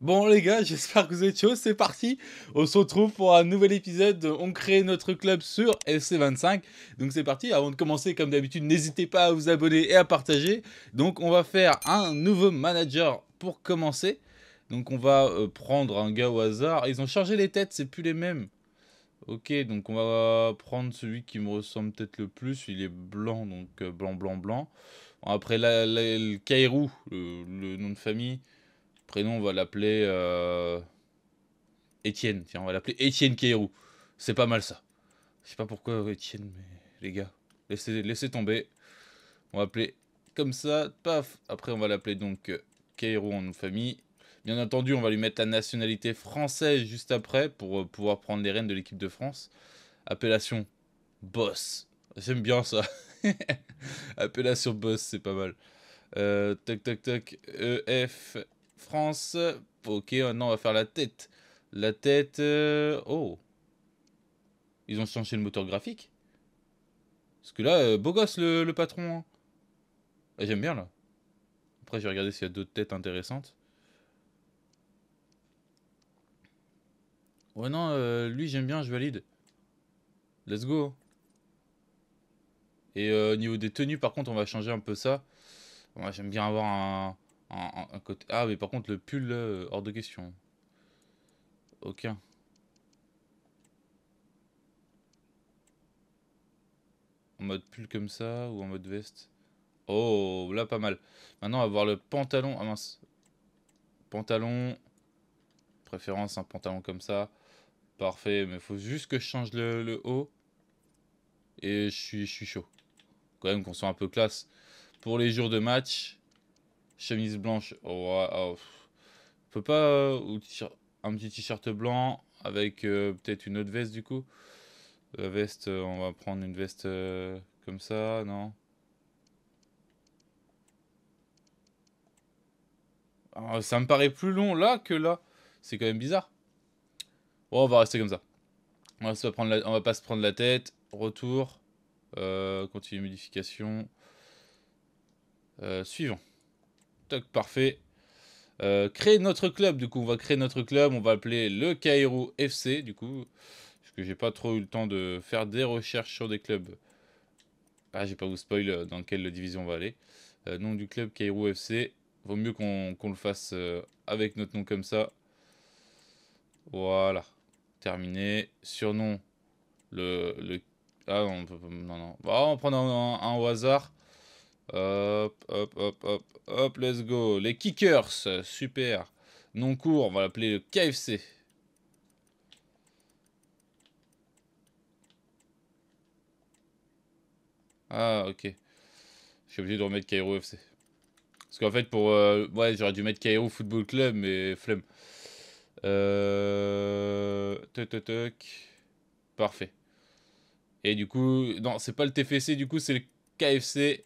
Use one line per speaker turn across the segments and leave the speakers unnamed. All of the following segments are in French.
Bon les gars, j'espère que vous êtes chauds, c'est parti On se retrouve pour un nouvel épisode On crée notre club sur FC25. Donc c'est parti, avant de commencer comme d'habitude, n'hésitez pas à vous abonner et à partager. Donc on va faire un nouveau manager pour commencer. Donc on va euh, prendre un gars au hasard. Ils ont changé les têtes, c'est plus les mêmes. Ok, donc on va prendre celui qui me ressemble peut-être le plus. Il est blanc, donc euh, blanc, blanc, blanc. Après, le Kairou, le nom de famille... Prénom, on va l'appeler euh... Étienne. Tiens, on va l'appeler Étienne Kairou. C'est pas mal ça. Je sais pas pourquoi Étienne, mais les gars, laissez, tomber. On va appeler comme ça, paf. Après, on va l'appeler donc Kairou euh, en famille. Bien entendu, on va lui mettre la nationalité française juste après pour euh, pouvoir prendre les rênes de l'équipe de France. Appellation boss. J'aime bien ça. Appellation boss, c'est pas mal. Tac euh, toc toc toc. EF France. Euh, ok, maintenant euh, on va faire la tête. La tête... Euh, oh. Ils ont changé le moteur graphique. Parce que là, beau gosse le, patron. Hein. Ah, j'aime bien là. Après, je vais regarder s'il y a d'autres têtes intéressantes. Ouais, non, lui, j'aime bien, je valide. Let's go. Et au niveau des tenues, par contre, on va changer un peu ça. Moi, j'aime bien avoir un, ah, mais par contre, le pull, euh, hors de question. Aucun. En mode pull comme ça, ou en mode veste. Oh, là, pas mal. Maintenant, on va voir le pantalon. Ah mince. Pantalon. Préférence, un pantalon comme ça. Parfait, mais faut juste que je change le, haut. Et je suis, je suis chaud. Quand même qu'on soit un peu classe. Pour les jours de match, chemise blanche, oh, oh, on peut pas. Euh, un petit t-shirt blanc avec euh, peut-être une autre veste du coup. veste, euh, on va prendre une veste comme ça, non ah, Ça me paraît plus long là que là. C'est quand même bizarre. on va rester comme ça. On va, prendre on va pas se prendre la tête. Retour. Euh, continue modification. suivant. Toc, parfait. Euh, créer notre club, du coup, on va créer notre club, on va appeler le Cairo FC, du coup, parce que j'ai pas trop eu le temps de faire des recherches sur des clubs. Ah, j'ai pas vous spoil euh, dans quelle division on va aller. Euh, nom du club Cairo FC, vaut mieux qu'on le fasse avec notre nom comme ça. Voilà, terminé. Surnom, le, le... Ah non, non, non. Bah, on va prendre un, un, au hasard. Hop, hop, hop, hop, Hop, let's go. Les kickers, super. Non court, on va l'appeler le KFC. Ah, ok. Je suis obligé de remettre Cairo FC. Parce qu'en fait, pour. Euh, ouais, j'aurais dû mettre Cairo Football Club, mais flemme. Euh. Toc, toc. Parfait. Et du coup, non, c'est pas le TFC, du coup, c'est le KFC.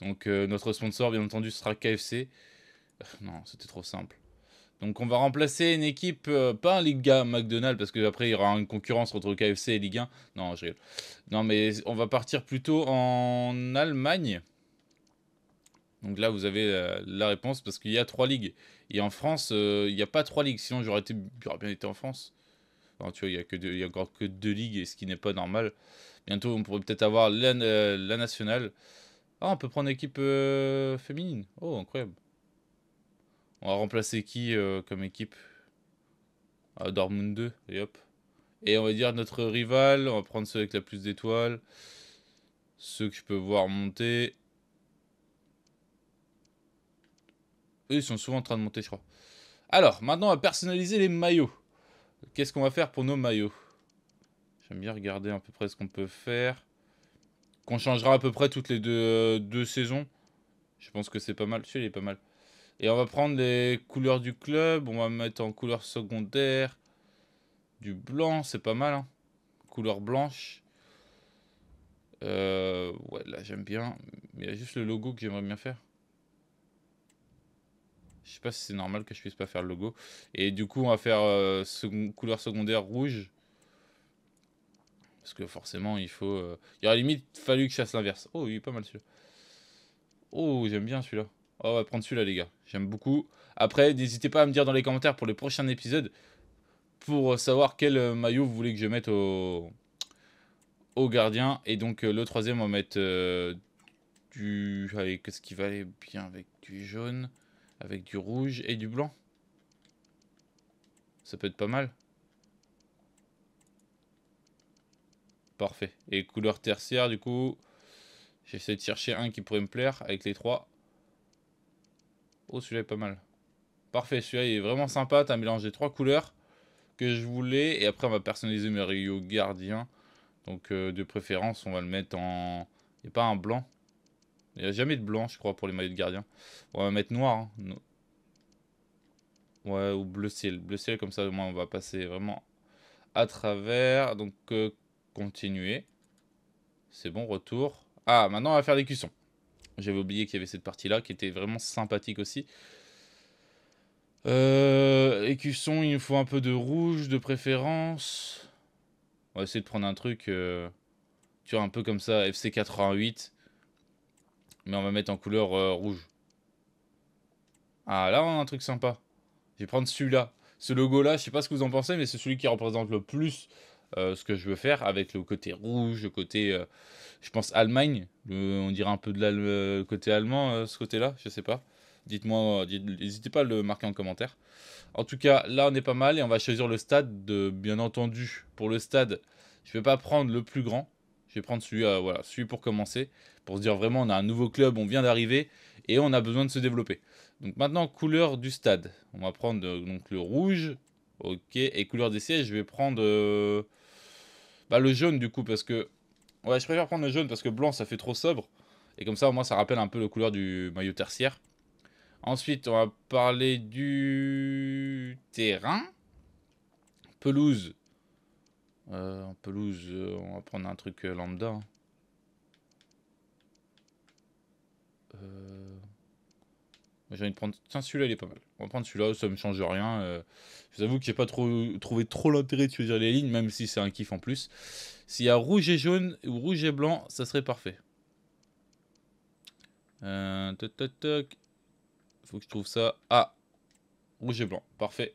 Donc euh, notre sponsor, bien entendu, sera KFC. Euh, non, c'était trop simple. Donc on va remplacer une équipe, euh, pas un Liga McDonald's, parce qu'après il y aura une concurrence entre KFC et Ligue 1. Non, je rigole. Non, mais on va partir plutôt en Allemagne. Donc là, vous avez la, réponse, parce qu'il y a trois ligues. Et en France, il n'y a pas trois ligues, sinon j'aurais bien été en France. tu vois, il n'y a, a encore que deux ligues, ce qui n'est pas normal. Bientôt, on pourrait peut-être avoir la nationale. Ah, on peut prendre équipe euh, féminine. Oh, incroyable. On va remplacer qui euh, comme équipe ah, Dortmund 2, et hop. Et on va dire notre rival, on va prendre ceux avec la plus d'étoiles. Ceux que je peux voir monter. Eux, ils sont souvent en train de monter, je crois. Alors, maintenant, on va personnaliser les maillots. Qu'est-ce qu'on va faire pour nos maillots J'aime bien regarder à peu près ce qu'on peut faire qu'on changera à peu près toutes les deux, euh, saisons. Je pense que c'est pas mal. celui est pas mal. Et on va prendre les couleurs du club. On va mettre en couleur secondaire. Du blanc, c'est pas mal. Hein. Couleur blanche. Euh, ouais, là j'aime bien. Mais il y a juste le logo que j'aimerais bien faire. Je sais pas si c'est normal que je puisse pas faire le logo. Et du coup, on va faire euh, couleur secondaire rouge. Parce que forcément, il faut. Euh, il Il aurait limite fallu que je fasse l'inverse. Oh, il est pas mal celui-là. Oh, j'aime bien celui-là. Oh, on va prendre celui-là, les gars. J'aime beaucoup. Après, n'hésitez pas à me dire dans les commentaires pour les prochains épisodes pour euh, savoir quel euh, maillot vous voulez que je mette au, au gardien. Et donc, le troisième, on va mettre du. Allez, qu'est-ce qui va aller bien avec du jaune, avec du rouge et du blanc Ça peut être pas mal. Parfait. Et couleur tertiaire, du coup, j'essaie de chercher un qui pourrait me plaire avec les trois. Oh, celui-là est pas mal. Parfait, celui-là est vraiment sympa. T'as mélangé trois couleurs que je voulais. Et après, on va personnaliser mes Rio gardiens. Donc, euh, de préférence, on va le mettre en... Il n'y a pas un blanc. Il n'y a jamais de blanc, je crois, pour les maillots de gardien. On va mettre noir. Hein. Ouais, ou bleu ciel. Bleu ciel, comme ça, au moins, on va passer vraiment à travers. Donc, euh, Continuer. C'est bon, retour. Ah, maintenant on va faire des cuissons. J'avais oublié qu'il y avait cette partie-là qui était vraiment sympathique aussi. Euh, écusson, il nous faut un peu de rouge de préférence. On va essayer de prendre un truc, euh, tu vois, un peu comme ça, FC88. Mais on va mettre en couleur euh, rouge. Ah, là, on a un truc sympa. Je vais prendre celui-là. Ce logo-là, je sais pas ce que vous en pensez, mais c'est celui qui représente le plus euh, ce que je veux faire avec le côté rouge, le côté, euh, je pense, Allemagne. on dirait un peu de la, euh, côté allemand, ce côté-là, je sais pas. Dites-moi, n'hésitez pas à le marquer en commentaire. En tout cas, là, on est pas mal et on va choisir le stade, de, bien entendu. Pour le stade, je vais pas prendre le plus grand. Je vais prendre celui, voilà, celui pour commencer, pour se dire vraiment, on a un nouveau club, on vient d'arriver et on a besoin de se développer. Donc maintenant, couleur du stade. On va prendre donc le rouge, ok, et couleur des sièges, je vais prendre bah, le jaune, du coup, parce que. Ouais, je préfère prendre le jaune parce que blanc, ça fait trop sobre. Et comme ça, au moins, ça rappelle un peu la couleur du maillot tertiaire. Ensuite, on va parler du terrain. Pelouse. Euh, pelouse, euh, on va prendre un truc euh, lambda. Hein. J'ai envie de prendre. Tiens, celui-là, il est pas mal on va prendre celui-là, ça me change rien. Euh. je vous avoue que j'ai pas trop trouvé trop l'intérêt de choisir les lignes, même si c'est un kiff en plus. S'il y a rouge et jaune ou rouge et blanc, ça serait parfait. Euh, Faut que je trouve ça. Ah, rouge et blanc, parfait.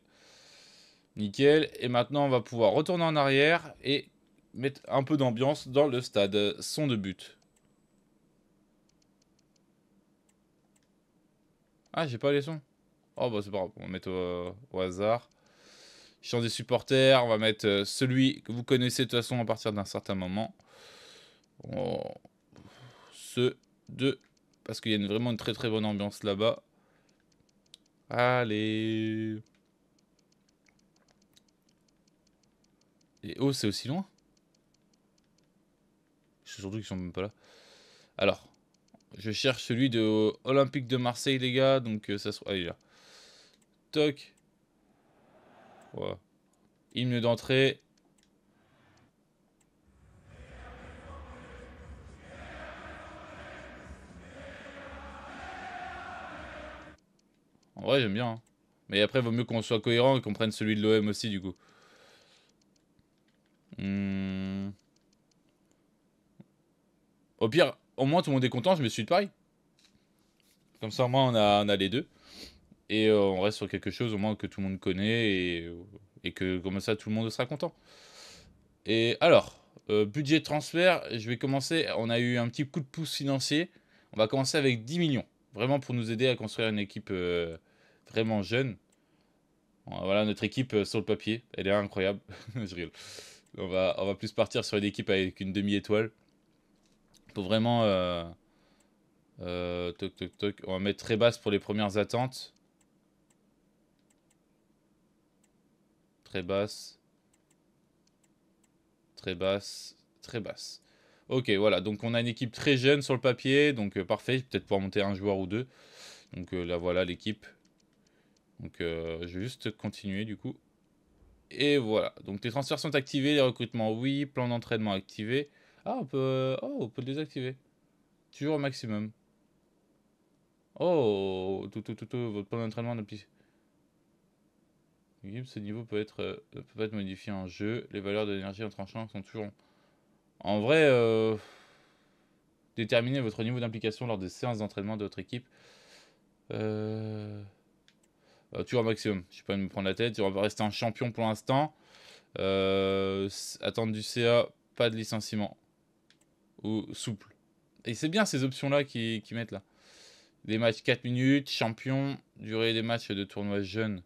Nickel. Et maintenant, on va pouvoir retourner en arrière et mettre un peu d'ambiance dans le stade. Son de but. Ah, j'ai pas les sons. Oh bah c'est pas grave, on va mettre au, hasard. Chant des supporters, on va mettre euh, celui que vous connaissez de toute façon à partir d'un certain moment. Oh. Ce deux Parce qu'il y a vraiment une très très bonne ambiance là-bas. Allez. Et oh, c'est aussi loin C'est surtout qu'ils sont même pas là. Alors, je cherche celui de Olympique de Marseille, les gars. Donc, euh, ça se... Ah, là. Toc. Hymne d'entrée. En vrai, j'aime bien. Hein. Mais après, vaut mieux qu'on soit cohérent et qu'on prenne celui de l'OM aussi, du coup. Hmm. Au pire, au moins tout le monde est content, je me suis de pareil. Comme ça, au moins, on a les deux et euh, on reste sur quelque chose au moins que tout le monde connaît et, euh, que comme ça tout le monde sera content. Et alors, euh, budget transfert, je vais commencer. On a eu un petit coup de pouce financier. On va commencer avec 10 millions, vraiment pour nous aider à construire une équipe vraiment jeune. Voilà notre équipe sur le papier, elle est incroyable. On va, on va plus partir sur une équipe avec une demi-étoile pour vraiment. toc toc toc, on va mettre très basse pour les premières attentes. basse, très basse, très basse. Ok, voilà, donc on a une équipe très jeune sur le papier, donc euh, parfait, peut-être pour monter un joueur ou deux. Donc euh, la voilà l'équipe. Donc euh, juste continuer du coup. Et voilà, donc les transferts sont activés, les recrutements oui, plan d'entraînement activé. Ah, on peut, oh, on peut désactiver. Toujours au maximum. Oh, tout, tout, tout, tout votre plan d'entraînement depuis ce niveau peut être euh, peut être modifié en jeu. Les valeurs de l'énergie en tranchant sont toujours... En vrai, euh, déterminer votre niveau d'implication lors des séances d'entraînement de votre équipe. Euh... euh toujours maximum. Je ne pas me prendre la tête. On va rester un champion pour l'instant. Euh, attendre du CA, pas de licenciement. Ou souple. Et c'est bien ces options-là qui, mettent là. Des matchs 4 minutes, champion, durée des matchs de tournoi jeunes.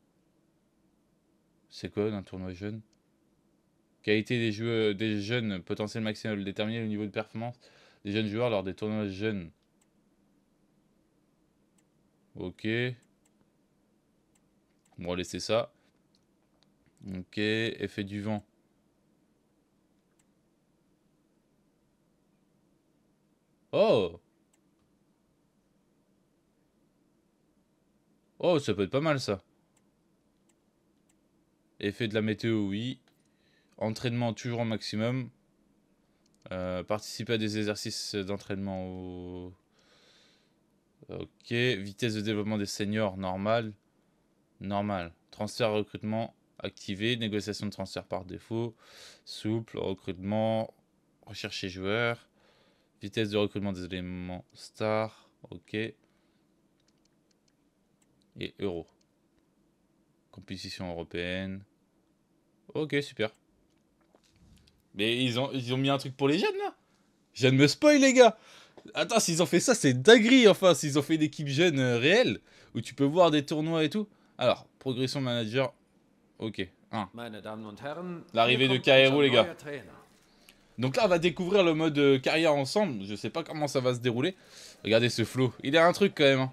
C'est quoi un tournoi jeune Qualité des, joueurs, des jeunes, potentiel maximal, déterminer le niveau de performance des jeunes joueurs lors des tournois jeunes. Ok. On va laisser ça. Ok, effet du vent. Oh Oh, ça peut être pas mal ça. Effet de la météo, oui. Entraînement toujours au maximum. Euh, participer à des exercices d'entraînement Ok. Vitesse de développement des seniors, normal. Normal. Transfert recrutement activé. Négociation de transfert par défaut. Souple. Recrutement. Rechercher joueur. Vitesse de recrutement des éléments stars. Ok. Et euro. Compétition européenne. Ok, super. Mais ils ont, ils ont mis un truc pour les jeunes, là Je ne me spoil, les gars Attends, s'ils ont fait ça, c'est dinguerie, enfin, s'ils ont fait une équipe jeune euh, réelle, où tu peux voir des tournois et tout. Alors, progression manager, ok, 1. L'arrivée de Kaero, les gars. Donc là, on va découvrir le mode euh, carrière ensemble. Je sais pas comment ça va se dérouler. Regardez ce flow. Il a un truc quand même. Hein.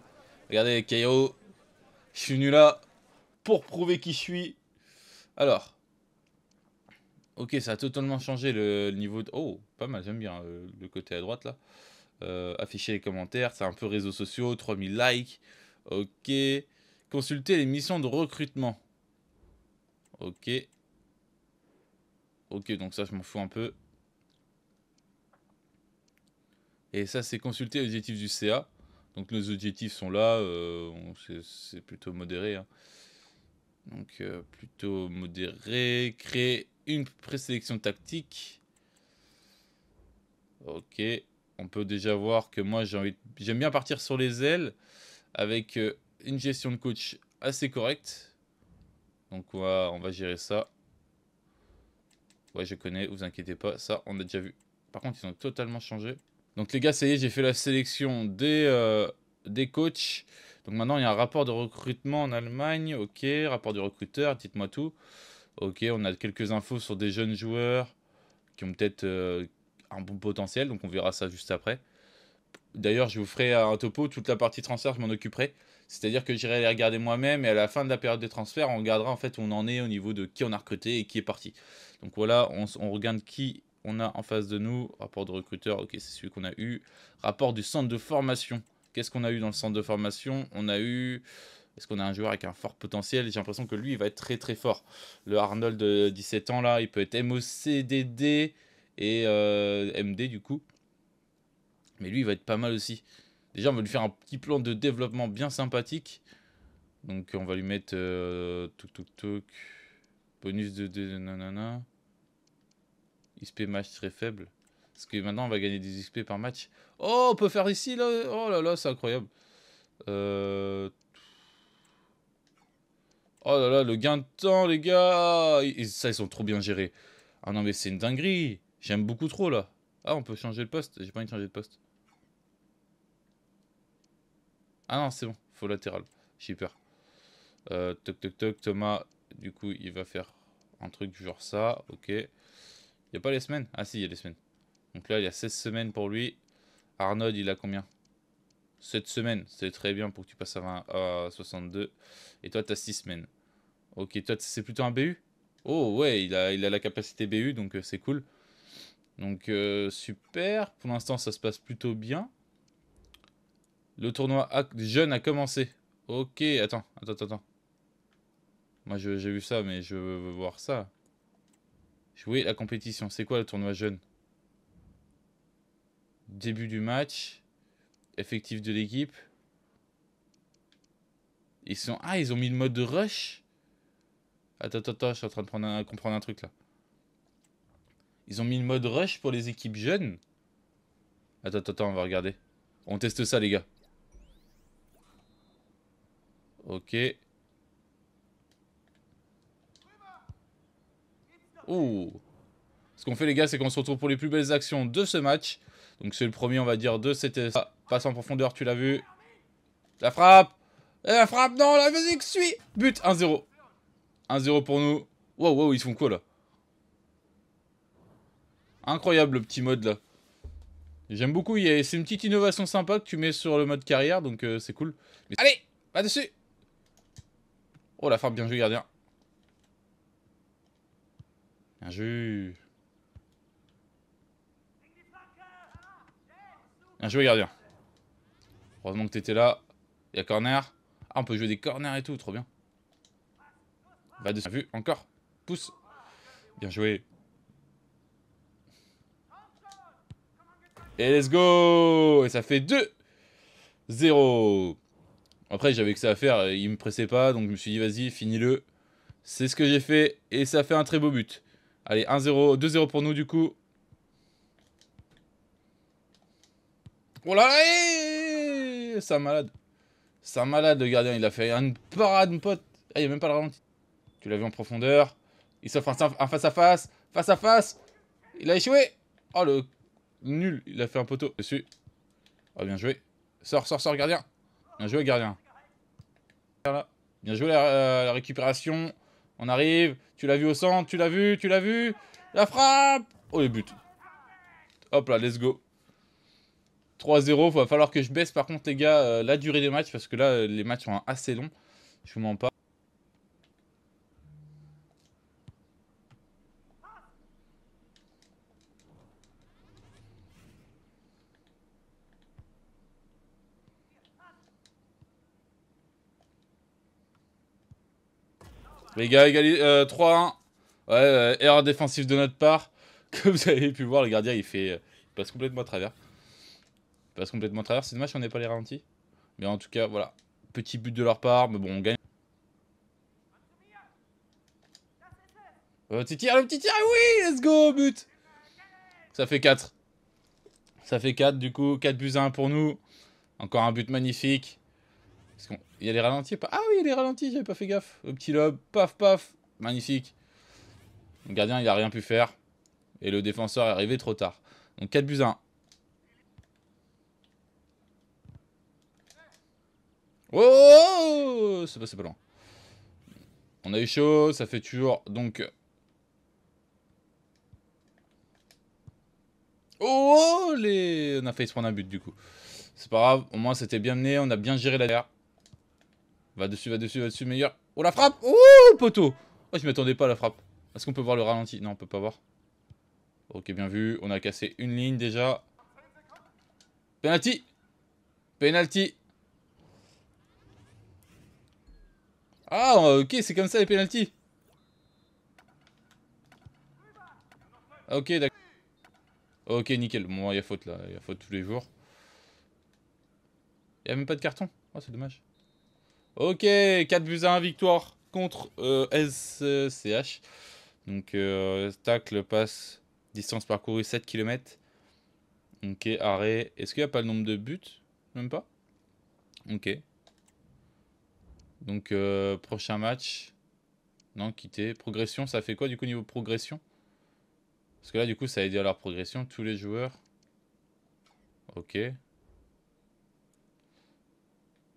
Regardez, KO. Je suis nul là pour prouver qui je suis. Alors, Ok, ça a totalement changé le, niveau de... Oh, pas mal, j'aime bien euh, le côté à droite là. Euh, afficher les commentaires, c'est un peu réseau sociaux, 3000 likes. Ok. Consulter les missions de recrutement. Ok. Ok, donc ça, je m'en fous un peu. Et ça, c'est consulter les objectifs du CA. Donc nos objectifs sont là, euh, c'est plutôt modéré. Hein. Donc plutôt modéré, créer une présélection tactique. Ok, on peut déjà voir que moi j'aime bien partir sur les ailes avec euh, une gestion de coach assez correcte. Donc on va, on va gérer ça. Ouais, je connais, vous inquiétez pas, ça on a déjà vu. Par contre, ils ont totalement changé. Donc les gars, ça y est, j'ai fait la sélection des, euh, des coachs. Donc maintenant, il y a un rapport de recrutement en Allemagne. Ok, rapport du recruteur, dites-moi tout. Ok, on a quelques infos sur des jeunes joueurs qui ont peut-être euh, un bon potentiel, donc on verra ça juste après. D'ailleurs, je vous ferai un topo, toute la partie transfert, je m'en occuperai. C'est-à-dire que j'irai les regarder moi-même et à la fin de la période des transferts, on regardera en fait où on en est au niveau de qui on a recruté et qui est parti. Donc voilà, on, on regarde qui on a en face de nous. Rapport de recruteur, ok, c'est celui qu'on a eu. Rapport du centre de formation. Qu'est-ce qu'on a eu dans le centre de formation On a eu est-ce qu'on a un joueur avec un fort potentiel. J'ai l'impression que lui, il va être très très fort. Le Arnold de 17 ans, là, il peut être MOCDD et euh, MD du coup. Mais lui, il va être pas mal aussi. Déjà, on va lui faire un petit plan de développement bien sympathique. Donc, on va lui mettre. tuk tuk tuk. Bonus de, de, nanana. XP match très faible. Parce que maintenant, on va gagner des XP par match. Oh, on peut faire ici, là. Oh là là, c'est incroyable. Euh, Oh là là, le gain de temps, les gars Ça, ils sont trop bien gérés. Ah non, mais c'est une dinguerie J'aime beaucoup trop, là. Ah, on peut changer le poste. J'ai pas envie de changer de poste. Ah non, c'est bon. faux latéral. J'ai peur. Euh, toc, toc, toc. Thomas, du coup, il va faire un truc genre ça. Ok. Il a pas les semaines Ah si, il y a les semaines. Donc là, il y a 16 semaines pour lui. Arnold, il a combien cette semaine, c'est très bien pour que tu passes à, 62. Et toi, tu as 6 semaines. Ok, toi, c'est plutôt un BU Oh ouais, il a, il a la capacité BU, donc euh, c'est cool. Donc euh, super, pour l'instant ça se passe plutôt bien. Le tournoi jeune a commencé. Ok, attends, attends, attends. Moi j'ai vu ça, mais je veux voir ça. Jouer la compétition, c'est quoi le tournoi jeune Début du match effectif de l'équipe. Ils sont. Ah, ils ont mis le mode rush. Attends, attends, attends, je suis en train de comprendre un truc là. Ils ont mis le mode rush pour les équipes jeunes. Attends, attends, on va regarder. On teste ça, les gars. Ok. Ouh. Ce qu'on fait, les gars, c'est qu'on se retrouve pour les plus belles actions de ce match. Donc c'est le premier, on va dire, de c'était Passe en profondeur, tu l'as vu. La frappe La frappe, non, la musique suit But, 1-0. 1-0 pour nous. Wow, wow, ils font quoi, là Incroyable, le petit mode, là. J'aime beaucoup, c'est une petite innovation sympa que tu mets sur le mode carrière, donc euh, c'est cool. Allez, Va dessus Oh, la frappe, bien joué, gardien. Bien joué Bien joué, gardien. Heureusement que t'étais là. Il y a corner. Ah, on peut jouer des corners et tout, trop bien. Va bah, de vue, encore. Pousse. Bien joué. Et let's go Et ça fait 2 0 Après, j'avais que ça à faire, il me pressait pas, donc je me suis dit, vas-y, finis-le. C'est ce que j'ai fait, et ça fait un très beau but. Allez, 1-0, 2-0 pour nous, du coup. Oh là là C'est un malade. C'est un malade, le gardien. Il a fait une parade, mon pote. Eh, il n'y a même pas le ralenti. Tu l'as vu en profondeur. Il s'offre un face-à-face. Face-à-face. Il a échoué. Oh, le nul. Il a fait un poteau dessus. Oh, bien joué. Sors, sors, sors, gardien. Bien joué, gardien. Bien joué euh, la, récupération. On arrive. Tu l'as vu au centre. Tu l'as vu. Tu l'as vu. La frappe. Oh, le but. Hop là, let's go. 3-0, va falloir que je baisse par contre les gars euh, la durée des matchs parce que là euh, les matchs sont assez longs, je vous mens pas. Les gars, 3-1. Euh, ouais, erreur défensive de notre part. Comme vous avez pu voir, le gardien, il fait il passe complètement à travers passe complètement travers. C'est dommage on n'ait pas les ralentis. Mais en tout cas, voilà. Petit but de leur part, mais bon, on gagne. Le euh, petit tir, le petit tir, oui, let's go, but Ça fait 4. Ça fait 4, du coup, 4 buts à 1 pour nous. Encore un but magnifique. il y a les ralentis, pas... Ah oui, il y a les ralentis, j'avais pas fait gaffe. Le petit lob, paf, paf, magnifique. Le gardien, il a rien pu faire. Et le défenseur est arrivé trop tard. Donc 4 buts à 1. Oh, oh, oh, oh C'est passé pas loin. On a eu chaud, ça fait toujours, donc... Oh les... On a failli prendre un but du coup. C'est pas grave, au moins c'était bien mené, on a bien géré la guerre Va dessus, va dessus, va dessus, meilleur. Oh la frappe Oh poteau Oh je m'attendais pas à la frappe. Est-ce qu'on peut voir le ralenti Non on peut pas voir. Ok bien vu, on a cassé une ligne déjà. Penalty Penalty Ah, euh, ok, c'est comme ça les pénalties. Ah, ok, d'accord. Ok, nickel. Bon, il y a faute là. Il y a faute tous les jours. Il n'y a même pas de carton. Oh, c'est dommage. Ok, 4 buts à 1 victoire contre SCH. Euh, Donc, euh, tacle, passe, distance parcourue 7 km. Ok, arrêt. Est-ce qu'il n'y a pas le nombre de buts Même pas Ok. Donc, euh, prochain match. Non, quitter. Progression, ça fait quoi du coup niveau progression Parce que là, du coup, ça a à leur progression, tous les joueurs. Ok.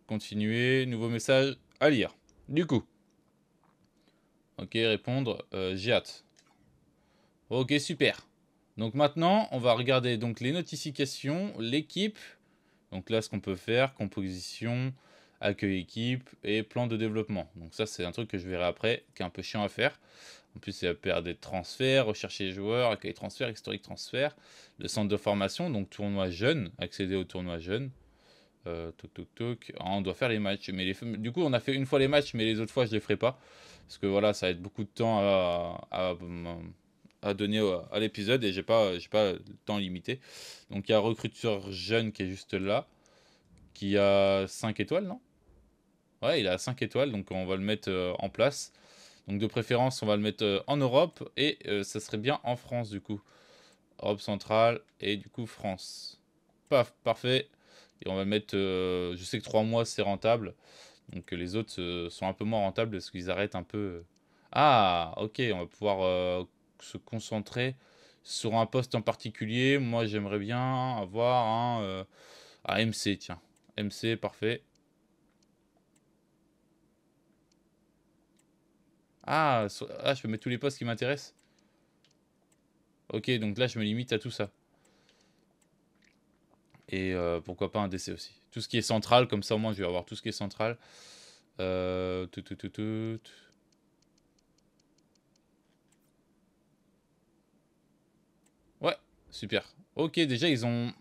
Continuer. Nouveau message à lire. Du coup. Ok, répondre. Euh, j'ai hâte. Ok, super. Donc maintenant, on va regarder donc les notifications, l'équipe. Donc là, ce qu'on peut faire, composition, accueil équipe et plan de développement. Donc ça, c'est un truc que je verrai après, qui est un peu chiant à faire. En plus, c'est à perdre des transferts, rechercher les joueurs, accueil transfert, historique transfert, le centre de formation, donc tournoi jeune, accéder au tournoi jeune. Euh, toc toc toc. Ah, on doit faire les matchs, mais les... du coup, on a fait une fois les matchs, mais les autres fois, je les ferai pas parce que voilà, ça va être beaucoup de temps à, à, donner à l'épisode et j'ai pas, j'ai pas le temps limité. Donc il y a recruteur jeune qui est juste là, qui a 5 étoiles, non Ouais, il a 5 étoiles, donc on va le mettre euh, en place. Donc de préférence, on va le mettre euh, en Europe et euh, ça serait bien en France du coup. Europe centrale et du coup France. Paf, parfait. Et on va mettre, je sais que 3 mois c'est rentable. Donc les autres sont un peu moins rentables parce qu'ils arrêtent un peu. Ah, ok, on va pouvoir se concentrer sur un poste en particulier. Moi j'aimerais bien avoir un, un MC, tiens. MC, parfait. Ah, ah, je peux mettre tous les postes qui m'intéressent. Ok, donc là, je me limite à tout ça. Et euh, pourquoi pas un décès aussi. Tout ce qui est central, comme ça au moins, je vais avoir tout ce qui est central. Euh, tout, tout, tout, tout. Ouais, super. Ok, déjà, ils ont,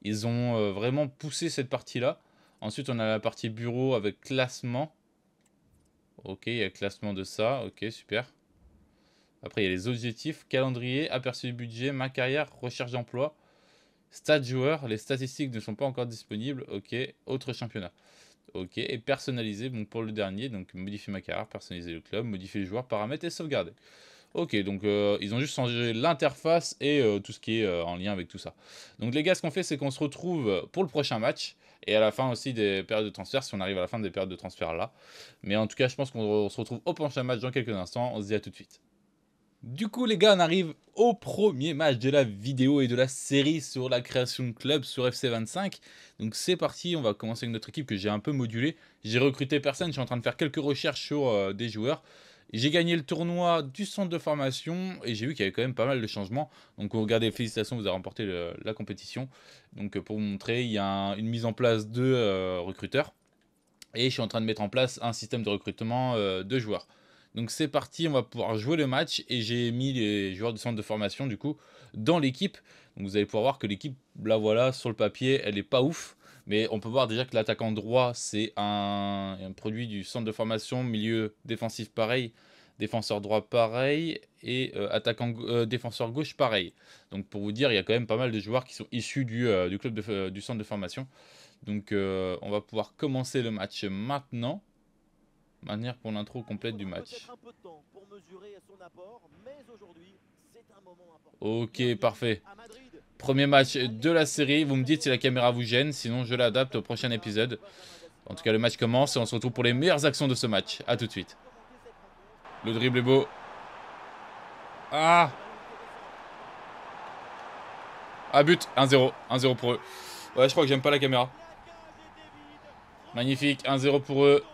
ils ont euh, vraiment poussé cette partie-là. Ensuite, on a la partie bureau avec classement. Ok, il y a le classement de ça. Ok, super. Après, il y a les objectifs, calendrier, aperçu du budget, ma carrière, recherche d'emploi, stade joueur, Les statistiques ne sont pas encore disponibles. Ok, autre championnat. Ok, et personnaliser, donc pour le dernier, donc modifier ma carrière, personnaliser le club, modifier le joueur, paramètres et sauvegarder. Ok, donc euh, ils ont juste changé l'interface et euh, tout ce qui est euh, en lien avec tout ça. Donc les gars, ce qu'on fait, c'est qu'on se retrouve pour le prochain match et à la fin aussi des périodes de transfert, si on arrive à la fin des périodes de transfert là. Mais en tout cas, je pense qu'on se retrouve au prochain match dans quelques instants. On se dit à tout de suite. Du coup, les gars, on arrive au premier match de la vidéo et de la série sur la création de club sur FC25. Donc c'est parti, on va commencer avec notre équipe que j'ai un peu modulée. J'ai recruté personne, je suis en train de faire quelques recherches sur euh, des joueurs. J'ai gagné le tournoi du centre de formation et j'ai vu qu'il y avait quand même pas mal de changements. Donc regardez, félicitations, vous avez remporté la compétition. Donc euh, pour vous montrer, il y a une mise en place de euh, recruteurs et je suis en train de mettre en place un système de recrutement euh, de joueurs. Donc c'est parti, on va pouvoir jouer le match et j'ai mis les joueurs du centre de formation du coup dans l'équipe. Donc vous allez pouvoir voir que l'équipe, là voilà, sur le papier, elle n'est pas ouf. Mais on peut voir déjà que l'attaquant droit, c'est un, produit du centre de formation, milieu défensif pareil, défenseur droit pareil, et euh, attaquant euh, défenseur gauche pareil. Donc pour vous dire, il y a quand même pas mal de joueurs qui sont issus du, euh, club du centre de formation. Donc on va pouvoir commencer le match maintenant. Manière pour l'intro complète du match. mais aujourd'hui, Ok, parfait. Premier match de la série. Vous me dites si la caméra vous gêne, sinon je l'adapte au prochain épisode. En tout cas, le match commence et on se retrouve pour les meilleures actions de ce match. A tout de suite. Le dribble est beau. Ah Ah but 1-0. 1-0 pour eux. Ouais, je crois que j'aime pas la caméra. Magnifique, 1-0 pour eux.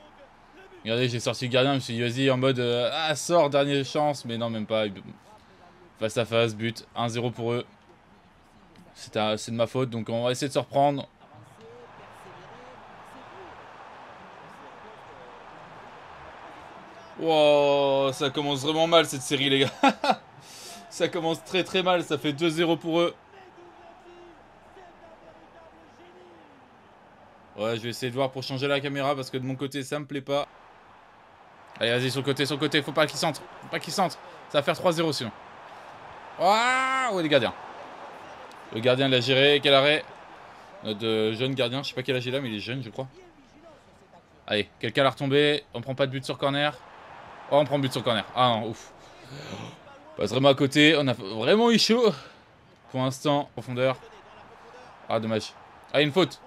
Regardez, j'ai sorti le gardien, je me suis dit, vas-y, en mode, euh, ah, sort, dernière chance. Mais non, même pas. Face à face, but 1-0 pour eux. C'est de ma faute, donc on va essayer de se reprendre. Wow, ça commence vraiment mal cette série les gars. ça commence très très mal, ça fait 2-0 pour eux. Ouais, je vais essayer de voir pour changer la caméra parce que de mon côté ça me plaît pas. Allez, vas-y, sur le côté, sur le côté, faut pas qu'il centre. Faut pas qu'il centre. Ça va faire 3-0 sinon. Waouh Où est le gardien Le gardien l'a géré, e quel arrêt Notre euh, jeune gardien, je sais pas quel âge il a mais il est jeune je crois. Allez, quelqu'un l'a retombé, on prend pas de but sur corner. Oh on prend but sur corner, ah non, ouf. Passe vraiment à côté, on a vraiment eu chaud. Pour l'instant, profondeur. Ah dommage. Ah une faute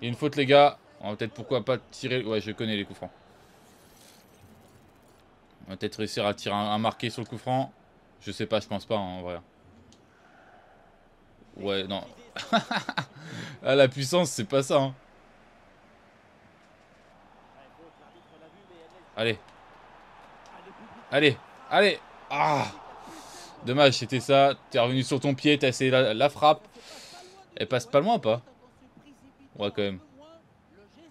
Il y a une faute les gars, on va peut-être pourquoi pas tirer, ouais je connais les coups francs. On va peut-être réussir à tirer un, un marqué sur le coup franc. Je sais pas, je pense pas en vrai. Ouais, non. ah, la puissance, c'est pas ça. Hein. Allez. Allez. Allez. Ah Dommage, c'était ça. T'es revenu sur ton pied, t'as essayé la, frappe. Elle passe pas loin ou pas Ouais, quand même.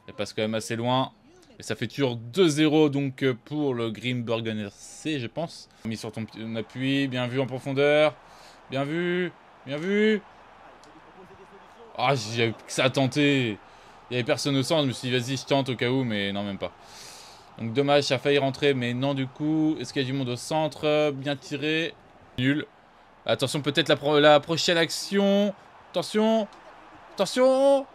Elle passe quand même assez loin. Et ça fait toujours 2-0 donc euh, pour le Grimbergen C, je pense. Mis sur ton appui, bien vu en profondeur. Bien vu, bien vu. Ah, que ça a tenté. Il n'y avait personne au centre, je me suis dit, vas-y, je tente au cas où, mais non, même pas. Donc dommage, ça a failli rentrer, mais non du coup. Est-ce qu'il y a du monde au centre Bien tiré. Nul. Attention, peut-être la, la prochaine action. Attention. Attention.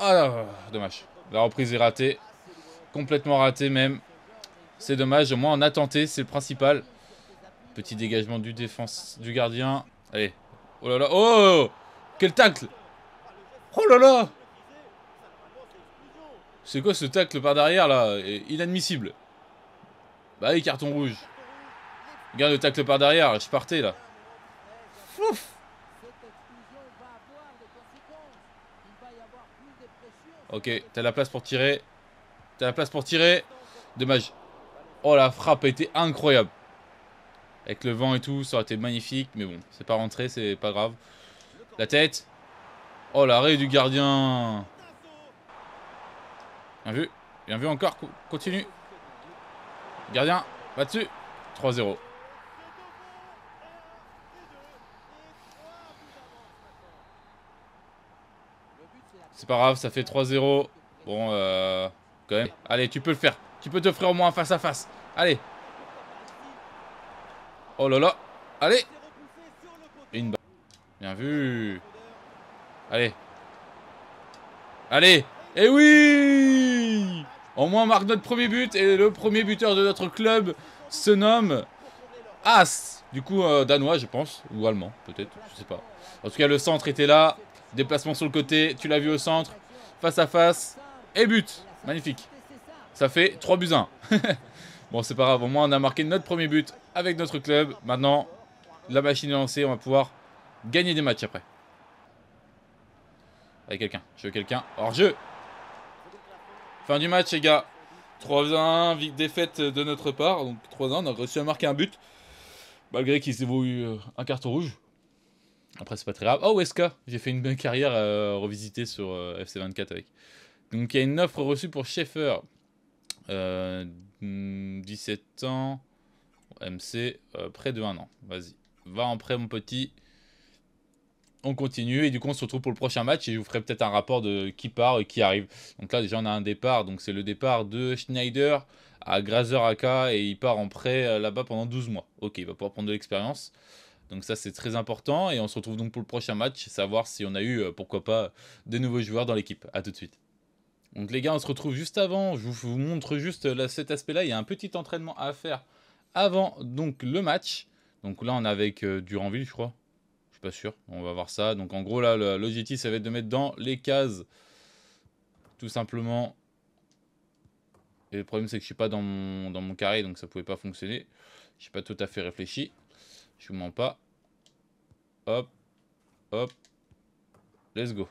Ah, dommage. La reprise est ratée. Complètement ratée même. C'est dommage. Au moins on a C'est le principal. Petit dégagement du défense du gardien. Allez. Oh là là. Oh Quel tacle Oh là là C'est quoi ce tacle par derrière là Inadmissible. Bah allez, carton rouge. garde le tacle par derrière. Je partais là. Ok, t'as la place pour tirer. T'as la place pour tirer. Dommage. Oh, la frappe a été incroyable. Avec le vent et tout, ça aurait été magnifique. Mais bon, c'est pas rentré, c'est pas grave. La tête. Oh, l'arrêt du gardien. Bien vu. Bien vu encore. Continue. Gardien, va dessus. 3-0. C'est pas grave, ça fait 3-0. Bon, euh, quand même. Allez, tu peux le faire. Tu peux te t'offrir au moins face à face. Allez. Oh là là. Allez. Une Bien vu. Allez. Allez. Et eh oui Au moins, on marque notre premier but. Et le premier buteur de notre club se nomme As. Du coup, euh, danois, je pense. Ou allemand, peut-être. Je sais pas. En tout cas, le centre était là. Déplacement sur le côté, tu l'as vu au centre. Face à face. Et but. Magnifique. Ça fait 3 buts 1. bon, c'est pas grave. Au moins, on a marqué notre premier but avec notre club. Maintenant, la machine est lancée. On va pouvoir gagner des matchs après. Avec quelqu'un. Je veux quelqu'un. Hors jeu. Fin du match, les gars. 3-1, défaite de notre part. Donc 3-1, on a réussi à marquer un but. Malgré qu'il s'est eu un carton rouge. Après, c'est pas très grave. Oh, Weska J'ai fait une bonne carrière revisité euh, revisitée sur euh, FC24 avec. Donc, il y a une offre reçue pour Schaeffer. 17 euh, ans. MC, près de 1 an. Vas-y. Va en prêt, mon petit. On continue. Et du coup, on se retrouve pour le prochain match. Et je vous ferai peut-être un rapport de qui part et qui arrive. Donc là, déjà, on a un départ. Donc, c'est le départ de Schneider à Grazer AK Et il part en prêt là-bas pendant 12 mois. Ok, il va pouvoir prendre de l'expérience. Donc ça, c'est très important. Et on se retrouve donc pour le prochain match, savoir si on a eu, euh, pourquoi pas, des nouveaux joueurs dans l'équipe. A tout de suite. Donc les gars, on se retrouve juste avant. Je vous, montre juste euh, cet aspect-là. Il y a un petit entraînement à faire avant donc le match. Donc là, on est avec euh, Durandville je crois. Je suis pas sûr. On va voir ça. Donc en gros, là, l'objectif, ça va être de mettre dans les cases. Tout simplement. Et le problème, c'est que je suis pas dans mon, carré, donc ça pouvait pas fonctionner. Je n'ai pas tout à fait réfléchi. Je vous mens pas. Hop, hop, let's go.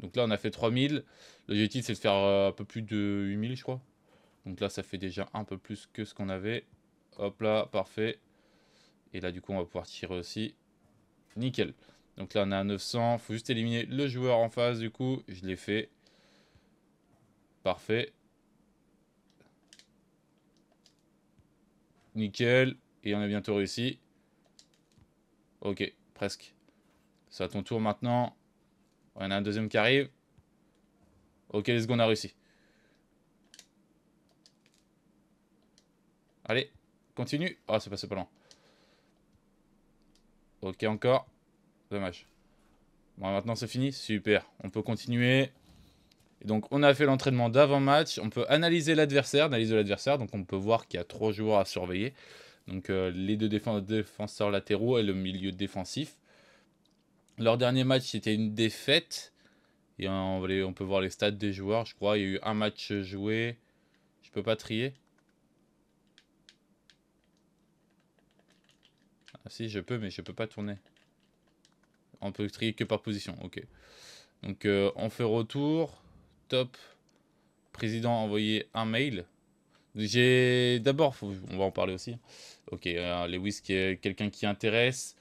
Donc là, on a fait 3000. L'objectif, c'est de faire euh, un peu plus de 8000, je crois. Donc là, ça fait déjà un peu plus que ce qu'on avait. Hop là, parfait. Et là, du coup, on va pouvoir tirer aussi. Nickel. Donc là, on a un 900. faut juste éliminer le joueur en face, du coup. Je l'ai fait. Parfait. Nickel. Et on a bientôt réussi. Ok, presque. C'est à ton tour maintenant. Il y en a un deuxième qui arrive. Ok, les secondes ont a réussi. Allez, continue. oh, c'est passé pas loin. Ok, encore. Dommage. Bon, maintenant c'est fini. Super. On peut continuer. Et donc, on a fait l'entraînement d'avant-match. On peut analyser l'adversaire, analyse l'adversaire. Donc, on peut voir qu'il y a trois joueurs à surveiller. Donc euh, les deux défenseurs latéraux et le milieu défensif. Leur dernier match, c'était une défaite. Et on, peut voir les stats des joueurs, je crois. Il y a eu un match joué. Je peux pas trier. Ah, si, je peux, mais je peux pas tourner. On peut trier que par position, ok. Donc euh, on fait retour. Top. Président a envoyé un mail. J'ai d'abord, on va en parler aussi. Ok, euh, Lewis qui est quelqu'un qui intéresse.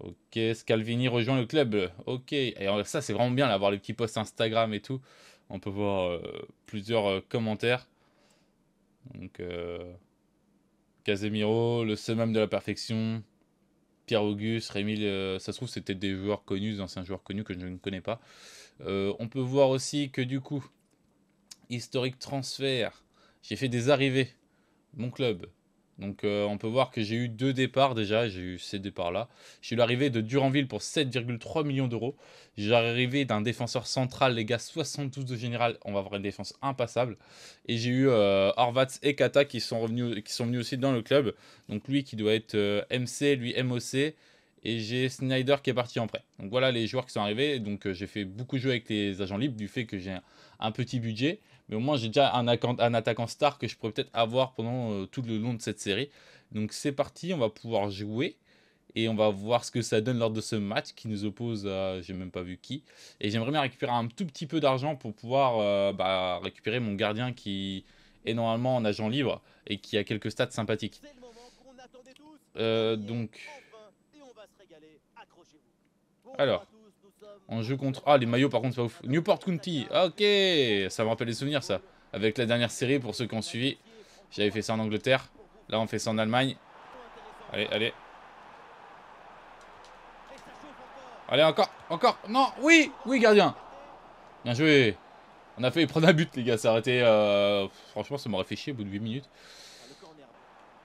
Ok, Scalvini rejoint le club. Ok, et ça c'est vraiment bien d'avoir les petits posts Instagram et tout. On peut voir euh, plusieurs euh, commentaires. Donc, Casemiro, le summum de la perfection. Pierre Auguste, Rémi, ça se trouve c'était des joueurs connus, des anciens joueurs connus que je ne connais pas. on peut voir aussi que du coup, historique transfert j'ai fait des arrivées, mon club. Donc euh, on peut voir que j'ai eu deux départs déjà, j'ai eu ces départs-là. J'ai eu l'arrivée de Duranville pour 7,3 millions d'euros. J'ai l'arrivée d'un défenseur central, les gars, 72 de général, on va avoir une défense impassable. Et j'ai eu euh, et Kata qui sont, revenus, qui sont venus aussi dans le club. Donc lui qui doit être euh, MC, lui MOC. Et j'ai Snyder qui est parti en prêt. Donc voilà les joueurs qui sont arrivés. Donc euh, j'ai fait beaucoup jouer avec les agents libres du fait que j'ai un petit budget. Mais au moins, j'ai déjà un, attaquant star que je pourrais peut-être avoir pendant euh, tout le long de cette série. Donc c'est parti, on va pouvoir jouer. Et on va voir ce que ça donne lors de ce match qui nous oppose à, j'ai même pas vu qui. Et j'aimerais bien récupérer un tout petit peu d'argent pour pouvoir euh, bah, récupérer mon gardien qui est normalement en agent libre et qui a quelques stats sympathiques. donc... Alors... On joue contre... Ah, les maillots, par contre, c'est pas ouf. Newport County. Ok. Ça me rappelle les souvenirs, ça. Avec la dernière série, pour ceux qui ont suivi. J'avais fait ça en Angleterre. Là, on fait ça en Allemagne. Allez, allez. Allez, encore, encore. Non, oui, oui, gardien. Bien joué. On a fait prendre un but, les gars. Ça arrêté. Euh, franchement, ça m'aurait fait chier au bout de 8 minutes.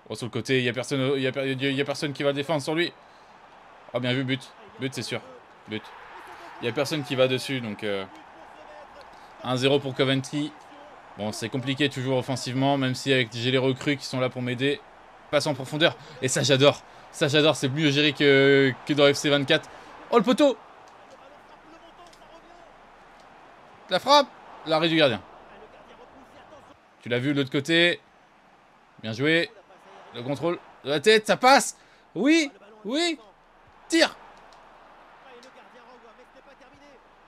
Oh, sur le côté, il n'y a, personne, a personne qui va le défendre sur lui. Oh, bien vu, but. But, c'est sûr. But. Il n'y a personne qui va dessus, donc... 1-0 euh, pour Coventry. Bon, c'est compliqué toujours offensivement, même si avec j'ai les recrues qui sont là pour m'aider. Passe en profondeur. Et ça, j'adore. Ça, j'adore. C'est mieux géré que dans FC24. Oh, le poteau La frappe L'arrêt du gardien. Tu l'as vu de l'autre côté. Bien joué. Le contrôle de la tête, ça passe. Oui, oui. Tire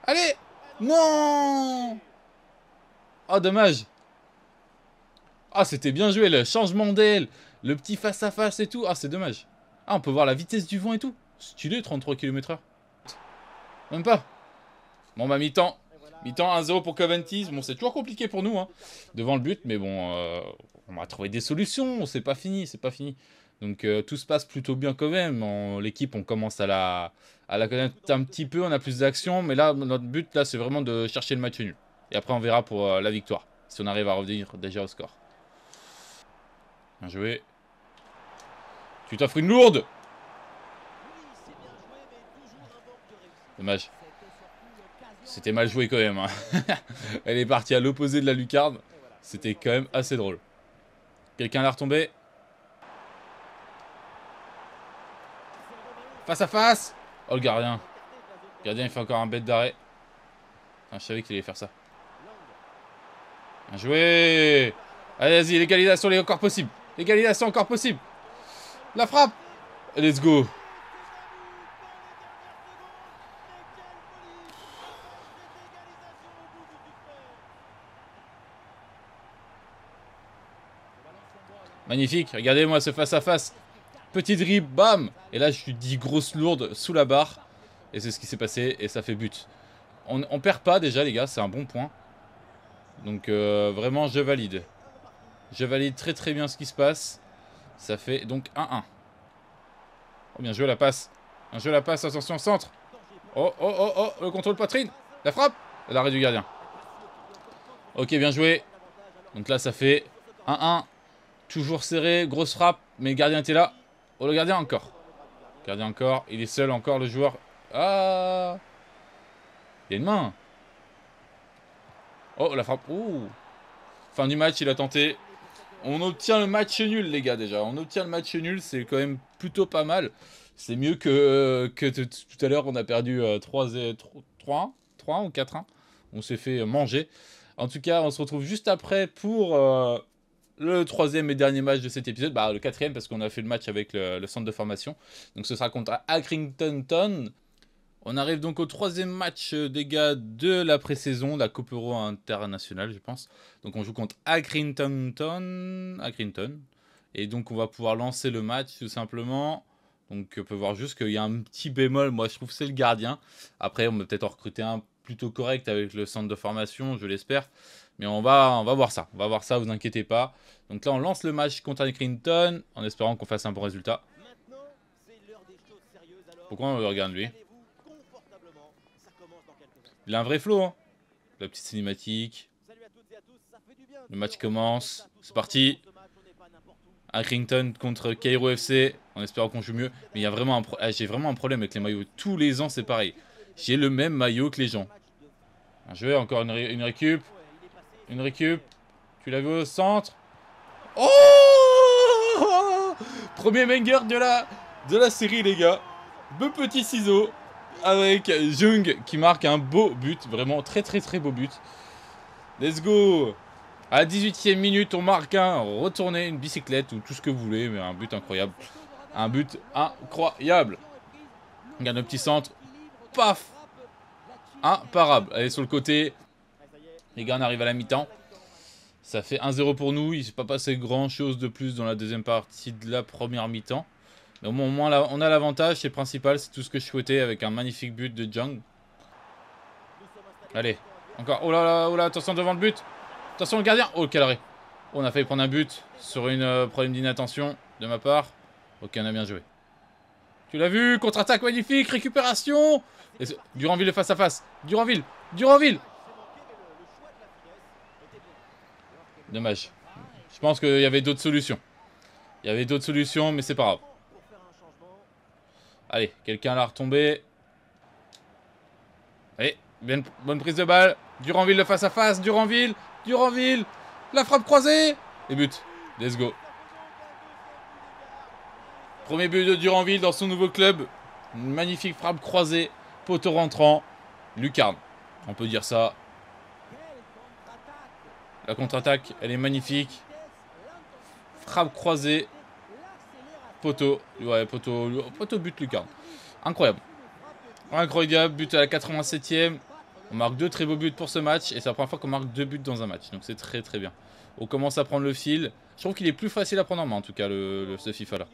Allez Non Oh, dommage Ah, c'était bien joué, le changement d'aile Le petit face-à-face et tout Ah, c'est dommage Ah, on peut voir la vitesse du vent et tout Stylé, 33 km h Même pas Bon, bah, mi-temps Mi-temps 1-0 pour Coventry. Bon, c'est toujours compliqué pour nous, hein, devant le but, mais bon, euh, on a trouvé des solutions. C'est pas fini, c'est pas fini. Donc euh, tout se passe plutôt bien quand même. L'équipe, on commence à la, à la connaître un petit peu, on a plus d'action, mais là, notre but, là, c'est vraiment de chercher le match nul. Et après, on verra pour euh, la victoire, si on arrive à revenir déjà au score. Bien joué. Tu t'offres une lourde Dommage. C'était mal joué quand même. Hein. Elle est partie à l'opposé de la lucarne. C'était quand même assez drôle. Quelqu'un l'a retombé Face à face Oh le gardien. Le gardien il fait encore un bête d'arrêt. je savais qu'il allait faire ça. Bien joué Allez vas-y, l'égalisation est encore possible. L'égalisation encore possible. La frappe Let's go Magnifique, regardez-moi ce face-à-face. Petite rib, bam Et là, je lui dis grosse lourde sous la barre. Et c'est ce qui s'est passé, et ça fait but. On, perd pas déjà, les gars, c'est un bon point. Donc, euh, vraiment, je valide. Je valide très très bien ce qui se passe. Ça fait donc 1-1. Oh, bien joué la passe. Un jeu la passe, attention, centre. Oh, oh, oh, oh, le contrôle poitrine. La frappe. L'arrêt du gardien. Ok, bien joué. Donc là, ça fait 1-1. Toujours serré, grosse frappe, mais le gardien était là. Oh, le gardien encore. Gardien encore. Il est seul encore, le joueur. Ah Il y a une main. Oh, la frappe. Fin du match, il a tenté. On obtient le match nul, les gars, déjà. On obtient le match nul, c'est quand même plutôt pas mal. C'est mieux que, que tout à l'heure, on a perdu 3 et 3 3 ou 4-1. Hein. On s'est fait manger. En tout cas, on se retrouve juste après pour... Euh, le troisième et dernier match de cet épisode, bah, le quatrième parce qu'on a fait le match avec le, centre de formation. Donc ce sera contre Accrington On arrive donc au troisième match euh, des gars de la pré-saison, la Coupe Euro internationale, je pense. Donc on joue contre Accrington Town. Et donc on va pouvoir lancer le match tout simplement. Donc on peut voir juste qu'il y a un petit bémol, moi je trouve c'est le gardien. Après on peut peut-être en recruter un plutôt correct avec le centre de formation, je l'espère. Mais on va, on va voir ça. On va voir ça, vous inquiétez pas. Donc là, on lance le match contre Clinton en espérant qu'on fasse un bon résultat. Pourquoi on le regarde lui Il a un vrai flow. Hein la petite cinématique. Le match commence. C'est parti. Crington contre Cairo FC en espérant qu'on joue mieux. Mais il y a vraiment un eh, j'ai vraiment un problème avec les maillots. Tous les ans, c'est pareil. J'ai le même maillot que les gens. Un jeu, encore une, une récup. Une récup. Tu l'as vu au centre. Oh Premier banger de la, de la série, les gars. Deux petit ciseau avec Jung qui marque un beau but. Vraiment très, très, très beau but. Let's go À la 18e minute, on marque un retourné, une bicyclette ou tout ce que vous voulez. Mais un but incroyable. Un but incroyable. garde le petit centre. Paf Imparable. allez sur le côté. Les gars, on arrive à la mi-temps. Ça fait 1-0 pour nous. Il ne s'est pas passé grand-chose de plus dans la deuxième partie de la première mi-temps. Mais au moins, on a l'avantage. C'est principal. C'est tout ce que je souhaitais avec un magnifique but de Jung. Allez. Encore. Oh là là, oh là, attention devant le but. Attention le gardien. Oh, quel arrêt. on a failli prendre un but sur une euh, problème d'inattention de ma part. Ok, on a bien joué. Tu l'as vu, contre-attaque magnifique, récupération. Duranville face à face. Duranville, Duranville. Dommage. Je pense qu'il y avait d'autres solutions. Il y avait d'autres solutions, mais c'est pas grave. Allez, quelqu'un l'a retombé. Allez, bonne prise de balle. Duranville le face à face. Duranville. Duranville. La frappe croisée. Et but. Let's go. Premier but de Duranville dans son nouveau club. Une magnifique frappe croisée. Poteau rentrant. Lucarne. On peut dire ça. La contre-attaque, elle est magnifique. Frappe croisée. Poteau. Ouais, poteau, but Lucas. Incroyable. Incroyable, but à la 87e. On marque deux très beaux buts pour ce match. Et c'est la première fois qu'on marque deux buts dans un match. Donc c'est très très bien. On commence à prendre le fil. Je trouve qu'il est plus facile à prendre en main en tout cas, le, ce FIFA là.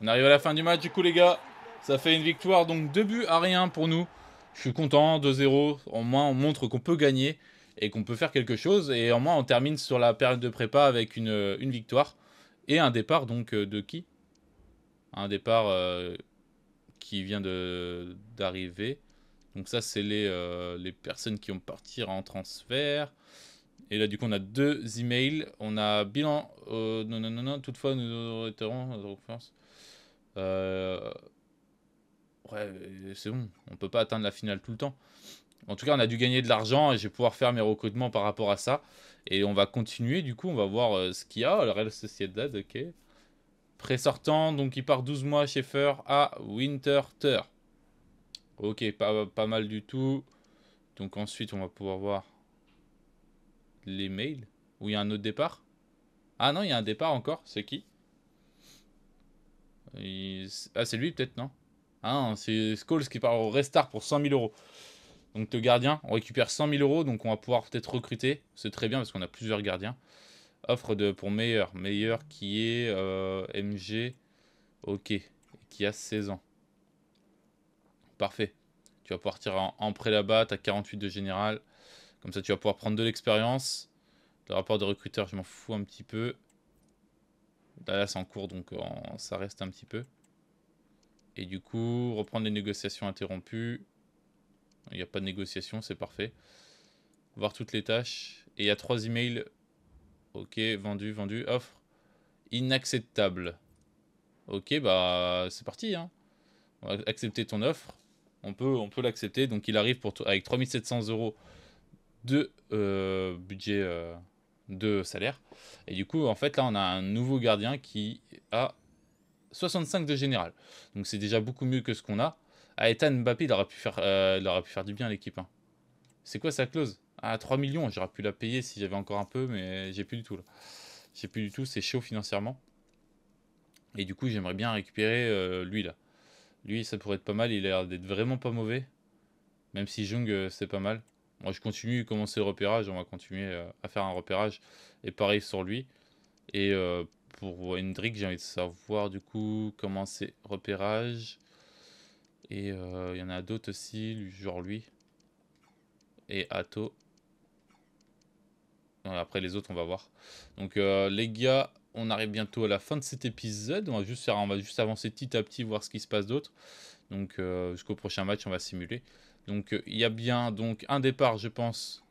On arrive à la fin du match du coup les gars. Ça fait une victoire. Donc deux buts à rien pour nous. Je suis content, 2-0. Au moins on montre qu'on peut gagner et qu'on peut faire quelque chose. Et en moins, on termine sur la période de prépa avec une, euh, victoire et un départ donc euh, de qui Un départ euh, qui vient d'arriver. Donc ça, c'est les, les, personnes qui vont partir en transfert. Et là, du coup, on a deux emails. On a bilan. non, non, non, non. Toutefois, nous arrêterons. ouais, c'est bon. On peut pas atteindre la finale tout le temps. En tout cas, on a dû gagner de l'argent et je vais pouvoir faire mes recrutements par rapport à ça. Et on va continuer, du coup, on va voir euh, ce qu'il y a. Le Real Sociedad, ok. Pré-sortant, donc il part 12 mois chez Fer à Winterthur. Ok, pas, pas mal du tout. Donc ensuite, on va pouvoir voir les mails. Où il y a un autre départ Ah non, il y a un départ encore. C'est qui Ah, c'est lui peut-être, non Ah c'est Skulls qui part au Restart pour 100 000 euros. Donc le gardien, on récupère 100 000 euros, donc on va pouvoir peut-être recruter. C'est très bien parce qu'on a plusieurs gardiens. Offre de, pour meilleur, meilleur qui est euh, MG, ok, qui a 16 ans. Parfait. Tu vas pouvoir tirer en, pré prêt là-bas, t'as 48 de général. Comme ça tu vas pouvoir prendre de l'expérience. Le rapport de recruteur, je m'en fous un petit peu. D'ailleurs, c'est en cours, donc ça reste un petit peu. Et du coup, reprendre les négociations interrompues. Il n'y a pas de négociation, c'est parfait. Voir toutes les tâches. Et il y a trois emails. Ok, vendu, vendu, offre. Inacceptable. Ok, bah c'est parti. Hein. On va accepter ton offre. On peut, on peut l'accepter. Donc il arrive pour avec 3700 euros de euh, budget euh, de salaire. Et du coup, en fait, là, on a un nouveau gardien qui a 65 de général. Donc c'est déjà beaucoup mieux que ce qu'on a à ah, Ethan Mbappé, il aurait pu faire, euh, pu faire du bien à l'équipe. Hein. C'est quoi sa clause À ah, 3 millions, j'aurais pu la payer si j'avais encore un peu, mais j'ai plus du tout. là. J'ai plus du tout, c'est chaud financièrement. Et du coup, j'aimerais bien récupérer euh, lui là. Lui, ça pourrait être pas mal, il a l'air d'être vraiment pas mauvais. Même si Jung, euh, c'est pas mal. Moi, je continue, commencer le repérage, on va continuer à faire un repérage et pareil sur lui. Et pour Hendrik, j'ai envie de savoir du coup comment c'est repérage. Et il euh, y en a d'autres aussi, genre lui. Et Ato. Après les autres, on va voir. Donc euh, les gars, on arrive bientôt à la fin de cet épisode. On va juste, on va juste avancer petit à petit, voir ce qui se passe d'autre. Donc euh, jusqu'au prochain match, on va simuler. Donc il y a bien donc un départ, je pense.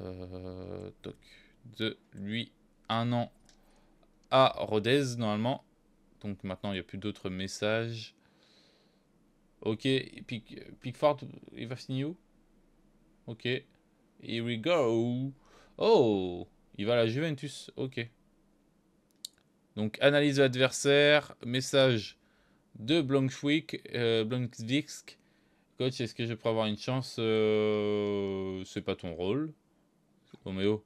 de lui, un an à Rodez, normalement. Donc maintenant, il n'y a plus d'autres messages. Ok, Pickford, il va finir Ok. Here we go. Oh Il va à la Juventus. Ok. Donc, analyse de l'adversaire. Message de Blankwik. Euh, Coach, est-ce que je pourrais avoir une chance euh, C'est pas ton rôle. Roméo.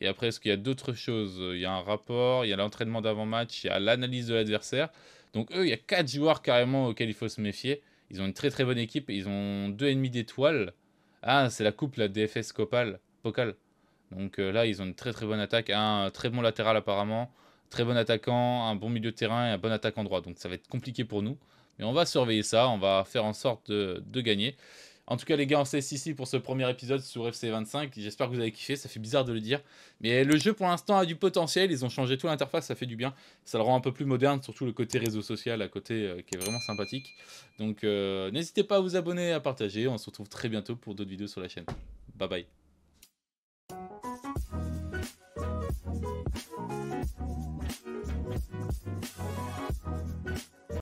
Et après, est-ce qu'il y a d'autres choses Il y a un rapport, il y a l'entraînement d'avant-match, il y a l'analyse de l'adversaire. Donc eux, il y a quatre joueurs carrément auxquels il faut se méfier. Ils ont une très très bonne équipe. Ils ont deux ennemis d'étoiles. Ah, c'est la coupe, la DFS Copal, Pocal. Donc euh, là, ils ont une très très bonne attaque. Un euh, très bon latéral apparemment. Très bon attaquant, un bon milieu de terrain et un bon attaquant droit. Donc ça va être compliqué pour nous. Mais on va surveiller ça. On va faire en sorte de, de gagner. En tout cas, les gars, on s'est ici pour ce premier épisode sur FC25. J'espère que vous avez kiffé. Ça fait bizarre de le dire. Mais le jeu, pour l'instant, a du potentiel. Ils ont changé tout l'interface. Ça fait du bien. Ça le rend un peu plus moderne, surtout le côté réseau social à côté euh, qui est vraiment sympathique. Donc, euh, n'hésitez pas à vous abonner, et à partager. On se retrouve très bientôt pour d'autres vidéos sur la chaîne. Bye bye.